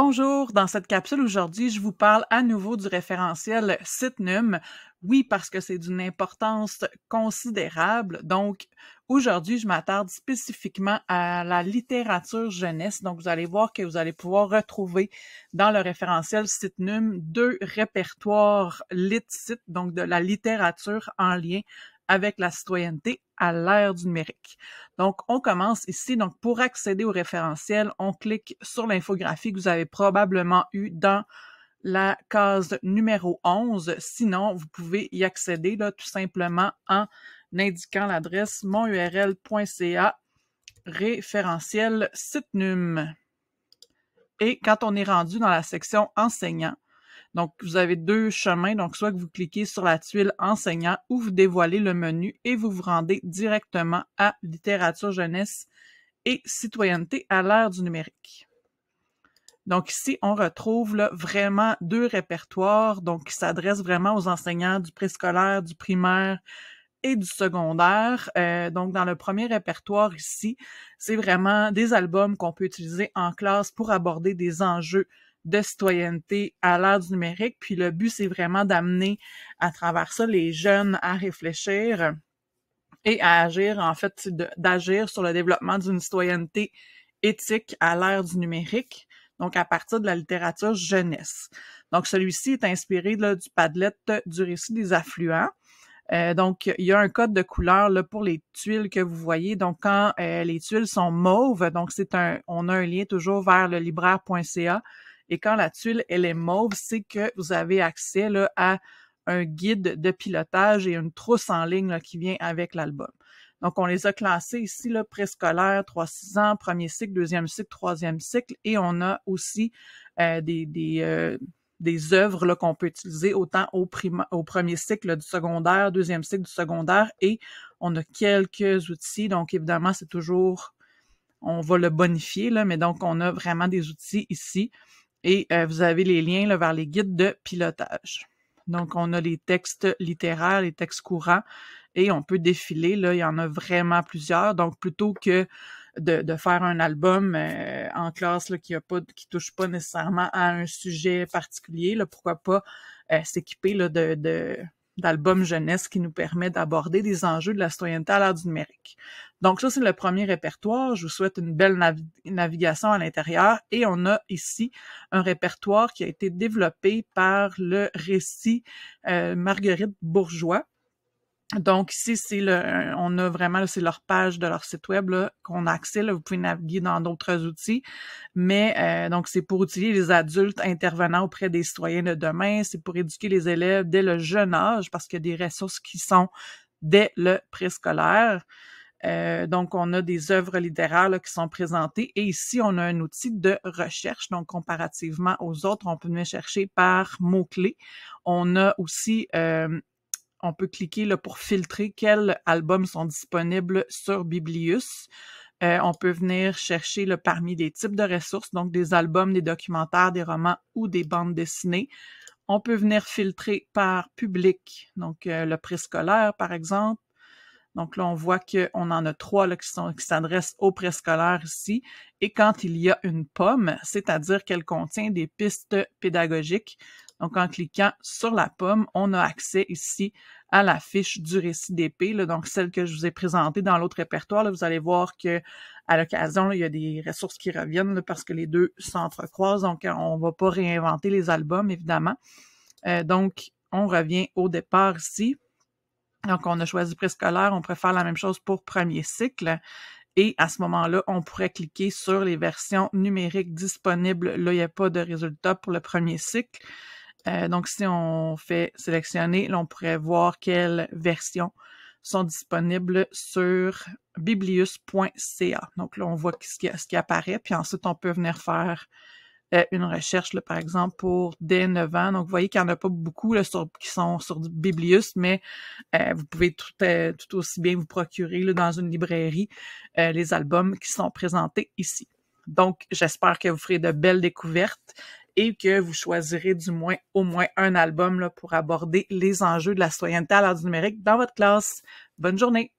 Bonjour, dans cette capsule aujourd'hui, je vous parle à nouveau du référentiel CITNUM. Oui, parce que c'est d'une importance considérable. Donc, aujourd'hui, je m'attarde spécifiquement à la littérature jeunesse. Donc, vous allez voir que vous allez pouvoir retrouver dans le référentiel CITNUM deux répertoires LITCIT, donc de la littérature en lien avec la citoyenneté à l'ère du numérique. Donc, on commence ici. Donc, pour accéder au référentiel, on clique sur l'infographie que vous avez probablement eue dans la case numéro 11. Sinon, vous pouvez y accéder là, tout simplement en indiquant l'adresse monurl.ca référentiel site num. Et quand on est rendu dans la section enseignant, donc, vous avez deux chemins. Donc, soit que vous cliquez sur la tuile enseignant ou vous dévoilez le menu et vous vous rendez directement à littérature jeunesse et citoyenneté à l'ère du numérique. Donc ici, on retrouve vraiment deux répertoires donc, qui s'adressent vraiment aux enseignants du préscolaire, du primaire et du secondaire. Euh, donc dans le premier répertoire ici, c'est vraiment des albums qu'on peut utiliser en classe pour aborder des enjeux de citoyenneté à l'ère du numérique. Puis le but, c'est vraiment d'amener à travers ça les jeunes à réfléchir et à agir, en fait, d'agir sur le développement d'une citoyenneté éthique à l'ère du numérique, donc à partir de la littérature jeunesse. Donc celui-ci est inspiré là, du Padlet du récit des affluents. Euh, donc, il y a un code de couleur là, pour les tuiles que vous voyez. Donc, quand euh, les tuiles sont mauves, donc c'est un, on a un lien toujours vers le libraire.ca et quand la tuile, elle est mauve, c'est que vous avez accès à un guide de pilotage et une trousse en ligne qui vient avec l'album. Donc, on les a classés ici, le préscolaire, 3-6 ans, premier cycle, deuxième cycle, troisième cycle, et on a aussi euh, des, des, euh, des œuvres qu'on peut utiliser autant au, au premier cycle du secondaire, deuxième cycle du secondaire, et on a quelques outils. Donc, évidemment, c'est toujours, on va le bonifier, là, mais donc, on a vraiment des outils ici et euh, vous avez les liens vers les guides de pilotage. Donc, on a les textes littéraires, les textes courants, et on peut défiler. Là, il y en a vraiment plusieurs. Donc, plutôt que de, faire un album euh, en classe là, qui a pas, qui touche pas nécessairement à un sujet particulier, là, pourquoi pas euh, s'équiper de d'album jeunesse qui nous permet d'aborder des enjeux de la citoyenneté à l'ère du numérique. Donc ça, c'est le premier répertoire. Je vous souhaite une belle navigation à l'intérieur. Et on a ici un répertoire qui a été développé par le récit euh, Marguerite Bourgeois donc ici, c'est le, on a vraiment, c'est leur page de leur site web qu'on a vous pouvez naviguer dans d'autres outils, mais euh, donc c'est pour utiliser les adultes intervenants auprès des citoyens de demain. C'est pour éduquer les élèves dès le jeune âge parce qu'il y a des ressources qui sont dès le préscolaire. Euh, donc, on a des œuvres littéraires qui sont présentées et ici, on a un outil de recherche. Donc, comparativement aux autres, on peut venir chercher par mots-clés. On a aussi euh, on peut cliquer là, pour filtrer quels albums sont disponibles sur Biblius. Euh, on peut venir chercher le parmi des types de ressources, donc des albums, des documentaires, des romans ou des bandes dessinées. On peut venir filtrer par public, donc euh, le préscolaire par exemple. Donc là, on voit qu'on en a trois là, qui, sont, qui s'adressent au préscolaire ici. Et quand il y a une pomme, c'est-à-dire qu'elle contient des pistes pédagogiques, donc, en cliquant sur la pomme, on a accès ici à la fiche du récit d'épée, donc celle que je vous ai présentée dans l'autre répertoire. Là, vous allez voir que à l'occasion, il y a des ressources qui reviennent parce que les deux s'entrecroisent, donc on ne va pas réinventer les albums, évidemment. Euh, donc, on revient au départ ici. Donc, on a choisi préscolaire, on pourrait faire la même chose pour premier cycle. Et à ce moment-là, on pourrait cliquer sur les versions numériques disponibles. Là, il n'y a pas de résultat pour le premier cycle. Euh, donc, si on fait sélectionner, on pourrait voir quelles versions sont disponibles sur biblius.ca. Donc là, on voit ce qui, apparaît, puis ensuite, on peut venir faire euh, une recherche, par exemple, pour dès 9 ans. Donc, vous voyez qu'il n'y en a pas beaucoup là, qui sont sur Biblius, mais euh, vous pouvez tout, tout, aussi bien vous procurer dans une librairie les albums qui sont présentés ici. Donc, j'espère que vous ferez de belles découvertes et que vous choisirez du moins au moins un album là, pour aborder les enjeux de la citoyenneté à l'art du numérique dans votre classe. Bonne journée!